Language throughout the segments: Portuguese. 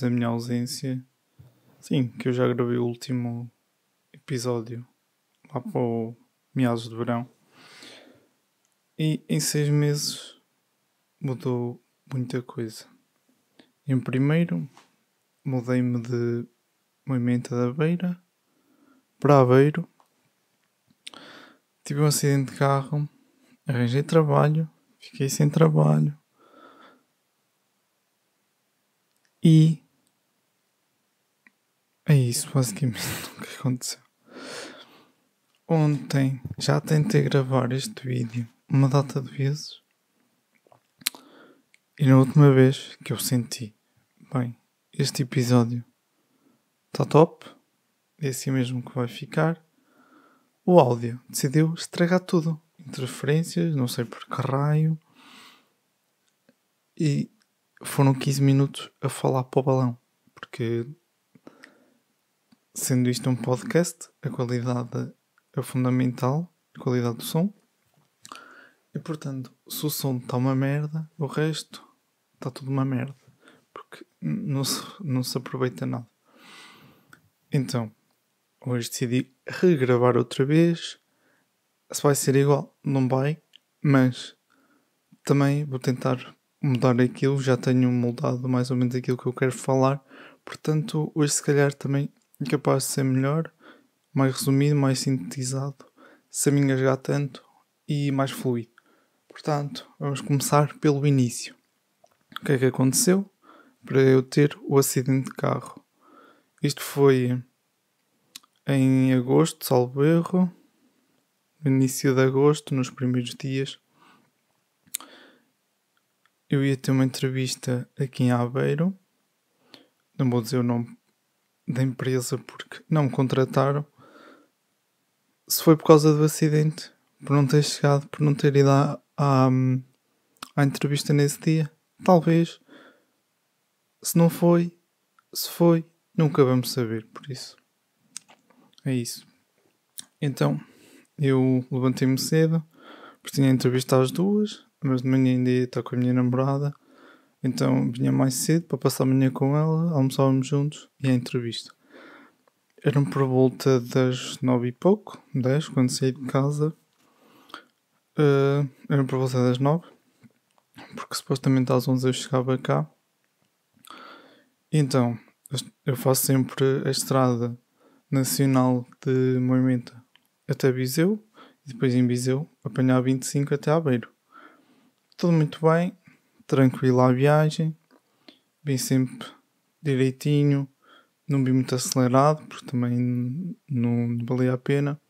da minha ausência. Sim, que eu já gravei o último episódio lá para o meados de verão. E em seis meses mudou muita coisa. Em primeiro, mudei-me de Moimenta da Beira para Aveiro. Tive um acidente de carro, arranjei trabalho, fiquei sem trabalho. E é isso, basicamente, o que aconteceu. Ontem já tentei gravar este vídeo uma data de vezes e na última vez que eu senti, bem, este episódio está top, é assim mesmo que vai ficar. O áudio decidiu estragar tudo. Interferências, não sei por que raio. E foram 15 minutos a falar para o balão. Porque Sendo isto um podcast, a qualidade é fundamental, a qualidade do som. E portanto, se o som está uma merda, o resto está tudo uma merda. Porque não se, não se aproveita nada. Então, hoje decidi regravar outra vez. Se vai ser igual, não vai, mas também vou tentar mudar aquilo. Já tenho moldado mais ou menos aquilo que eu quero falar. Portanto, hoje se calhar também incapaz de ser melhor, mais resumido, mais sintetizado, sem me engasgar tanto e mais fluido. Portanto, vamos começar pelo início. O que é que aconteceu para eu ter o acidente de carro? Isto foi em agosto, salvo erro, no início de agosto, nos primeiros dias. Eu ia ter uma entrevista aqui em Aveiro, não vou dizer o nome da empresa porque não me contrataram, se foi por causa do acidente, por não ter chegado, por não ter ido à, à, à entrevista nesse dia, talvez. Se não foi, se foi, nunca vamos saber, por isso. É isso. Então, eu levantei-me cedo, porque tinha entrevista às duas, mas de manhã ainda estou com a minha namorada. Então vinha mais cedo para passar a manhã com ela, almoçávamos juntos e a entrevista. Eram por volta das nove e pouco, dez, quando saí de casa. Uh, eh, eram por volta das nove, porque supostamente às onze eu chegava cá. Então, eu faço sempre a estrada nacional de Moimenta até Viseu, e depois em Viseu apanhar 25 até Aveiro. Tudo muito bem, tranquilo a viagem, bem sempre direitinho, não vi muito acelerado, porque também não valia a pena.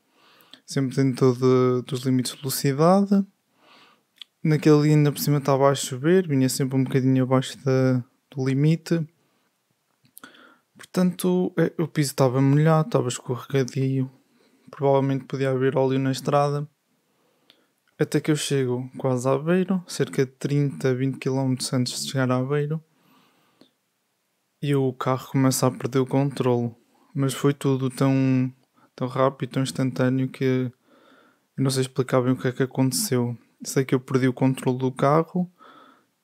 Sempre dentro de, dos limites de velocidade. Naquele dia ainda por cima estava a chover, vinha sempre um bocadinho abaixo da, do limite. Portanto, é, o piso estava molhado, estava escorregadio. Provavelmente podia haver óleo na estrada até que eu chego quase a Aveiro, cerca de 30, 20 km antes de chegar a Aveiro, e o carro começa a perder o controle. Mas foi tudo tão, tão rápido, tão instantâneo que eu não sei explicar bem o que é que aconteceu. Sei que eu perdi o controle do carro,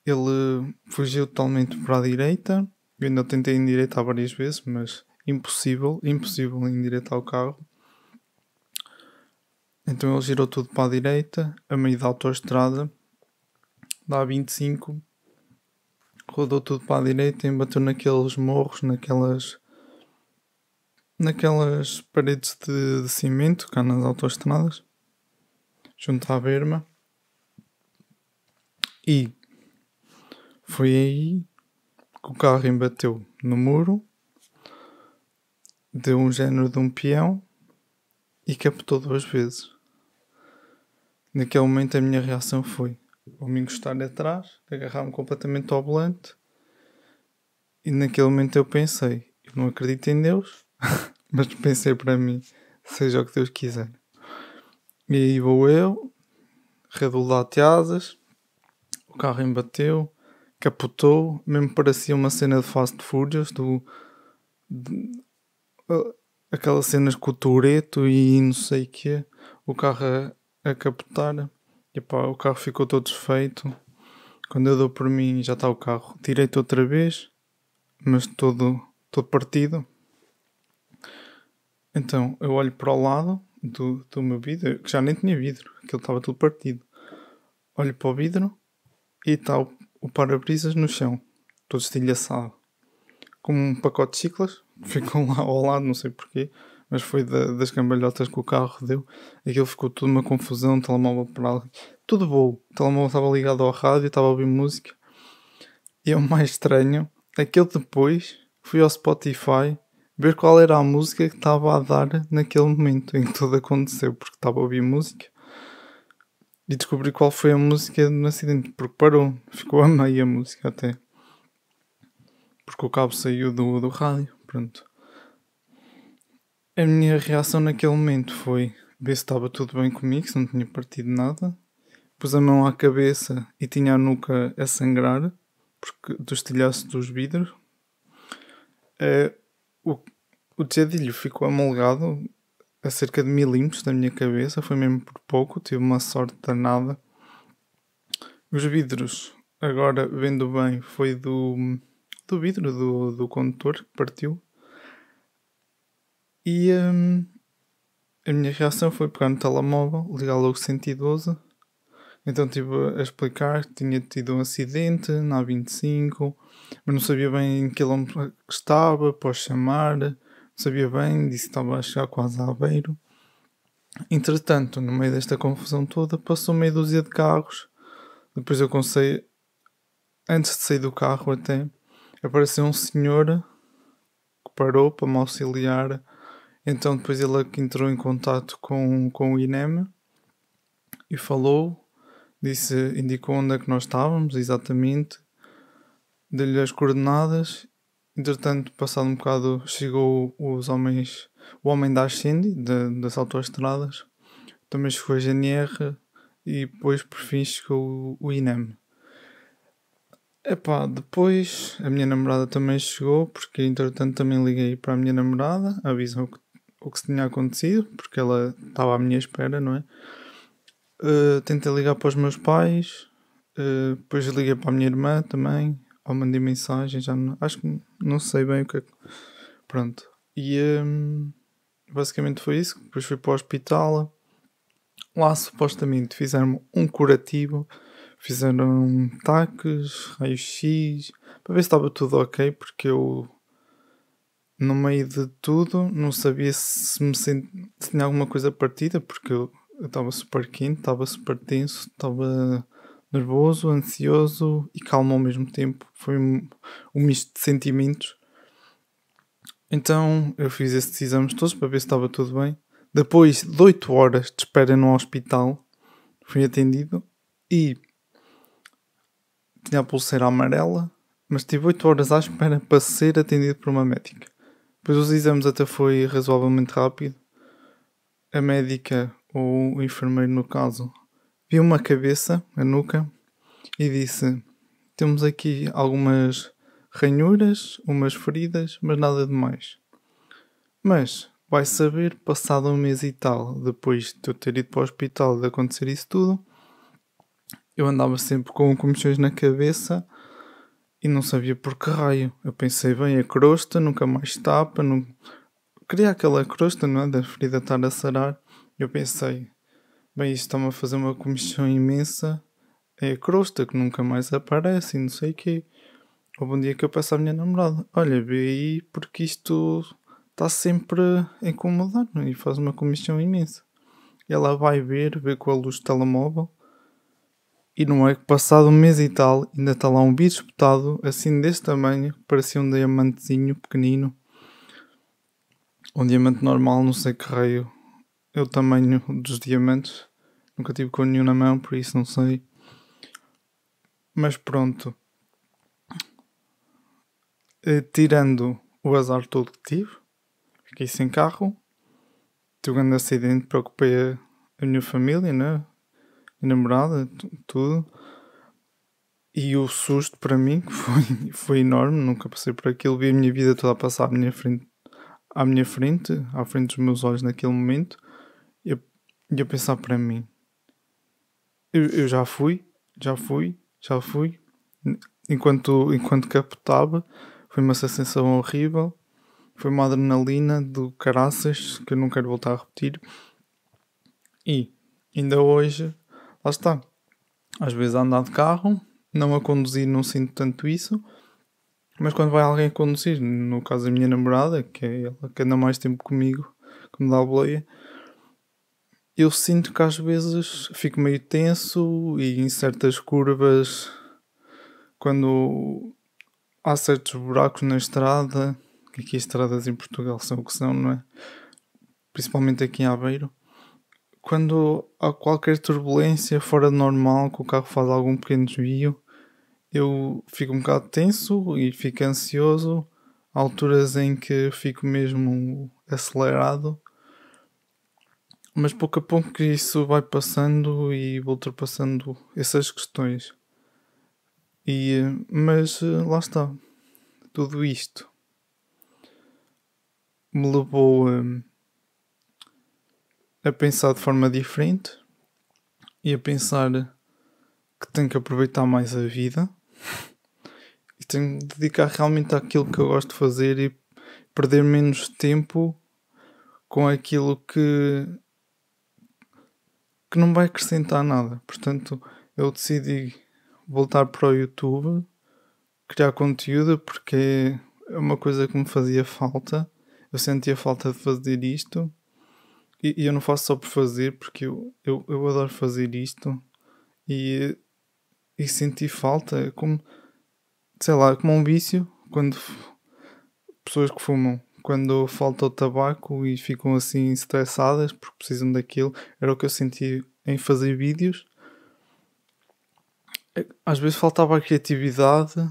ele fugiu totalmente para a direita. Eu ainda tentei endireitar várias vezes, mas impossível, impossível endireitar o carro. Então ele girou tudo para a direita, a meio da autoestrada, dá 25 rodou tudo para a direita e bateu naqueles morros, naquelas. naquelas paredes de, de cimento, cá nas autoestradas, junto à berma. E foi aí que o carro embateu no muro, deu um género de um peão e captou duas vezes. Naquele momento a minha reação foi o me encostar atrás, agarrar-me completamente ao volante e naquele momento eu pensei, eu não acredito em Deus, mas pensei para mim, seja o que Deus quiser. E aí vou eu, redoblar-te asas, o carro embateu, capotou, mesmo parecia uma cena de Fast Furious do. De, uh, aquelas cenas com o Toureto e não sei o que o carro a, a captar. E pá, o carro ficou todo desfeito. Quando eu dou por mim, já está o carro direito outra vez, mas todo, todo partido. Então eu olho para o lado do, do meu vidro, que já nem tinha vidro, aquilo estava tudo partido. Olho para o vidro e está o, o para-brisas no chão, todo estilhaçado com um pacote de ciclas, ficam lá ao lado, não sei porquê, mas foi da, das cambalhotas que o carro deu. Aquilo ficou tudo uma confusão, telemóvel para tudo bom. O telemóvel estava ligado ao rádio, estava a ouvir música. E o mais estranho é que eu depois fui ao Spotify ver qual era a música que estava a dar naquele momento em que tudo aconteceu, porque estava a ouvir música e descobri qual foi a música no acidente, porque parou, ficou a meia música até porque o cabo saiu do, do rádio. Pronto. A minha reação naquele momento foi ver se estava tudo bem comigo, se não tinha partido nada. Pus a mão à cabeça e tinha a nuca a sangrar porque, do estilhaço dos vidros. Uh, o, o dedilho ficou amolgado a cerca de milímetros da minha cabeça, foi mesmo por pouco, tive uma sorte danada. Os vidros, agora vendo bem, foi do do vidro do, do condutor que partiu. E hum, a minha reação foi pegar no telemóvel, ligar logo 112. Então estive a explicar que tinha tido um acidente na A25, mas não sabia bem em que quilómetro é estava, após chamar, não sabia bem, disse que estava a chegar quase a Aveiro. Entretanto, no meio desta confusão toda, passou meia dúzia de carros. Depois eu comecei, antes de sair do carro até, apareceu um senhor que parou para me auxiliar. Então depois ele é que entrou em contato com, com o INEM e falou, disse, indicou onde é que nós estávamos exatamente, deu-lhe as coordenadas. Entretanto, passado um bocado, chegou os homens, o homem da Ascendi, das autoestradas, também chegou a GNR e depois por fim chegou o INEM. Epá, depois a minha namorada também chegou, porque entretanto também liguei para a minha namorada, avisou o que, o que se tinha acontecido, porque ela estava à minha espera, não é? Uh, tentei ligar para os meus pais, uh, depois liguei para a minha irmã também, ou mandei mensagem, já não, acho que não sei bem o que é. Pronto. E um, ehm, basicamente foi isso. Depois fui para o hospital. Lá supostamente fizeram-me um curativo Fizeram taques, raio-x, para ver se estava tudo ok, porque eu, no meio de tudo, não sabia se, me sent... se tinha alguma coisa partida, porque eu estava super quente, estava super tenso, estava nervoso, ansioso e calmo ao mesmo tempo. Foi um, um misto de sentimentos. Então eu fiz esses exames todos para ver se estava tudo bem. Depois de 8 horas de espera no hospital, fui atendido e tinha a pulseira amarela, mas tive 8 horas à espera para ser atendido por uma médica. Pois os exames até foi razoavelmente rápido. A médica, ou o enfermeiro no caso, viu uma cabeça, a nuca, e disse: Temos aqui algumas ranhuras, umas feridas, mas nada de mais. Mas vai saber, passado um mês e tal, depois de eu ter ido para o hospital de acontecer isso tudo, eu andava sempre com comissões na cabeça e não sabia por que raio. Eu pensei, bem, a crosta nunca mais tapa, não... queria aquela crosta, não é? Da ferida estar a sarar. Eu pensei, bem, isto está-me a fazer uma comissão imensa, é a crosta que nunca mais aparece e não sei o quê. Houve um dia que eu peço à minha namorada, olha, vê aí porque isto está sempre a incomodar é? e faz uma comissão imensa. ela vai ver, vê com a luz do telemóvel e não é que passado um mês e tal, ainda está lá um bicho espetado, assim deste tamanho, que parecia um diamantezinho pequenino. Um diamante normal, não sei que raio é o tamanho dos diamantes. Nunca tive com nenhum na mão, por isso não sei. Mas pronto. Eh, tirando o azar todo que tive, fiquei sem carro. Tive um grande acidente, preocupei a, a minha família, não né? namorada, tudo. E o susto para mim foi, foi enorme, nunca passei por aquilo, vi a minha vida toda a passar à minha frente, à minha frente, à frente dos meus olhos naquele momento, e a, pensar para mim. Eu, eu, já fui, já fui, já fui. Enquanto, enquanto capotava, foi uma sensação horrível, foi uma adrenalina do caraças que eu não quero voltar a repetir. E ainda hoje lá está. Às vezes a andar de carro, não a conduzir não sinto tanto isso, mas quando vai alguém a conduzir, no caso da minha namorada, que é ela que anda mais tempo comigo, que me dá a boleia, eu sinto que às vezes fico meio tenso e em certas curvas, quando há certos buracos na estrada, que aqui as estradas em Portugal são o que são, não é? Principalmente aqui em Aveiro quando há qualquer turbulência fora do normal, que o carro faz algum pequeno desvio, eu fico um bocado tenso e fico ansioso. Há alturas em que fico mesmo acelerado. Mas pouco a pouco que isso vai passando e vou ultrapassando essas questões. E, mas lá está. Tudo isto me levou a hum, a pensar de forma diferente e a pensar que tenho que aproveitar mais a vida e tenho que dedicar realmente àquilo que eu gosto de fazer e perder menos tempo com aquilo que que não vai acrescentar nada. Portanto, eu decidi voltar para o YouTube, criar conteúdo porque é uma coisa que me fazia falta. Eu sentia falta de fazer isto e, e, eu não faço só por fazer, porque eu, eu, eu adoro fazer isto e, e senti falta, é como, sei lá, é como um vício, quando pessoas que fumam, quando falta o tabaco e ficam assim estressadas porque precisam daquilo, era o que eu senti em fazer vídeos. É, às vezes faltava a criatividade,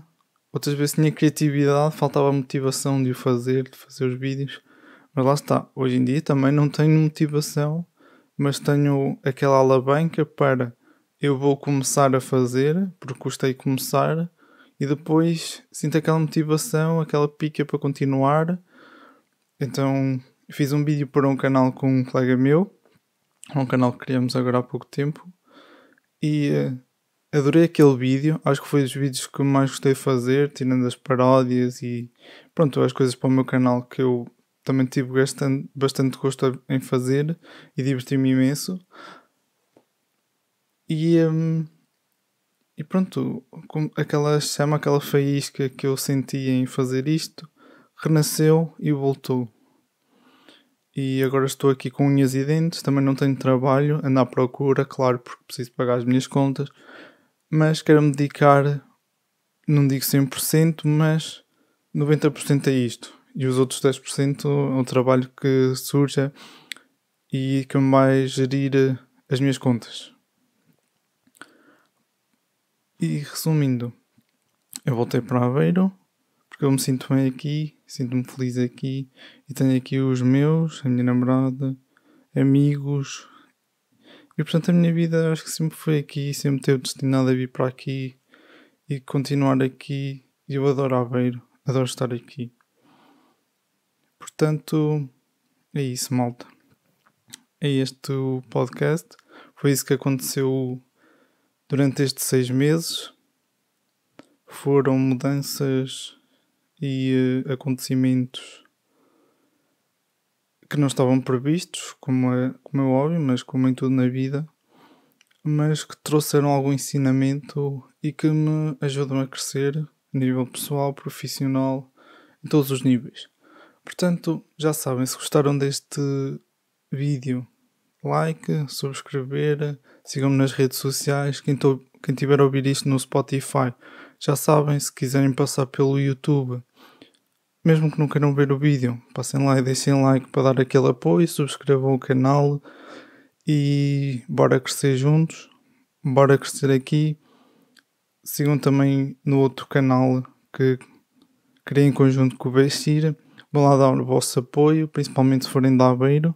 outras vezes tinha criatividade, faltava a motivação de o fazer, de fazer os vídeos. Mas lá está, hoje em dia também não tenho motivação, mas tenho aquela alavanca para eu vou começar a fazer, porque de começar, e depois sinto aquela motivação, aquela pica para continuar. Então fiz um vídeo para um canal com um colega meu, um canal que criamos agora há pouco tempo, e eh, adorei aquele vídeo, acho que foi dos vídeos que mais gostei de fazer, tirando as paródias e pronto, as coisas para o meu canal que eu também tive bastante, bastante gosto em fazer e diverti-me imenso. E, um, e pronto, aquela chama, aquela faísca que eu sentia em fazer isto renasceu e voltou. E agora estou aqui com unhas e dentes, também não tenho trabalho, ando à procura, claro, porque preciso pagar as minhas contas, mas quero me dedicar, não digo 100%, mas 90% a isto e os outros 10% é um trabalho que surja e que me vai gerir eh, as minhas contas. E resumindo, eu voltei para Aveiro porque eu me sinto bem aqui, sinto-me feliz aqui e tenho aqui os meus, a minha namorada, amigos. E portanto a minha vida acho que sempre foi aqui, sempre teve destinado a vir para aqui e continuar aqui. E eu adoro Aveiro, adoro estar aqui. Portanto, é isso, malta. É este o podcast. Foi isso que aconteceu durante estes seis meses. Foram mudanças e uh, acontecimentos que não estavam previstos, como é, como é óbvio, mas como em tudo na vida, mas que trouxeram algum ensinamento e que me ajudam a crescer a nível pessoal, profissional, em todos os níveis. Portanto, já sabem, se gostaram deste vídeo, like, subscrever, sigam-me nas redes sociais. Quem, tô, quem tiver a ouvir isto no Spotify, já sabem, se quiserem passar pelo YouTube, mesmo que não queiram ver o vídeo, passem lá e deixem like para dar aquele apoio, subscrevam o canal e bora crescer juntos, bora crescer aqui. Sigam também no outro canal que criei em conjunto com o Bexir Vão lá dar o vosso apoio, principalmente se forem de Aveiro.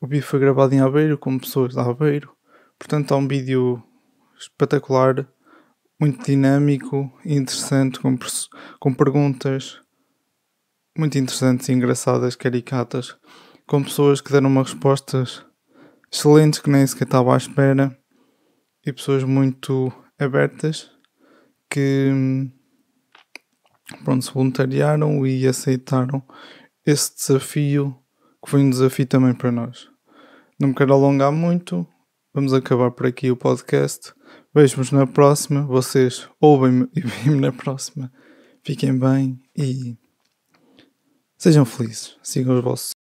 O vídeo foi gravado em Aveiro, com pessoas de Aveiro. Portanto, é um vídeo espetacular, muito dinâmico interessante, com, com perguntas muito interessantes e engraçadas, caricatas, com pessoas que deram uma respostas excelentes que nem sequer estava à espera e pessoas muito abertas que hum, pronto, se voluntariaram e aceitaram esse desafio, que foi um desafio também para nós. Não me quero alongar muito, vamos acabar por aqui o podcast. Vejo-vos na próxima, vocês ouvem-me e veem-me na próxima. Fiquem bem e sejam felizes, sigam os vossos.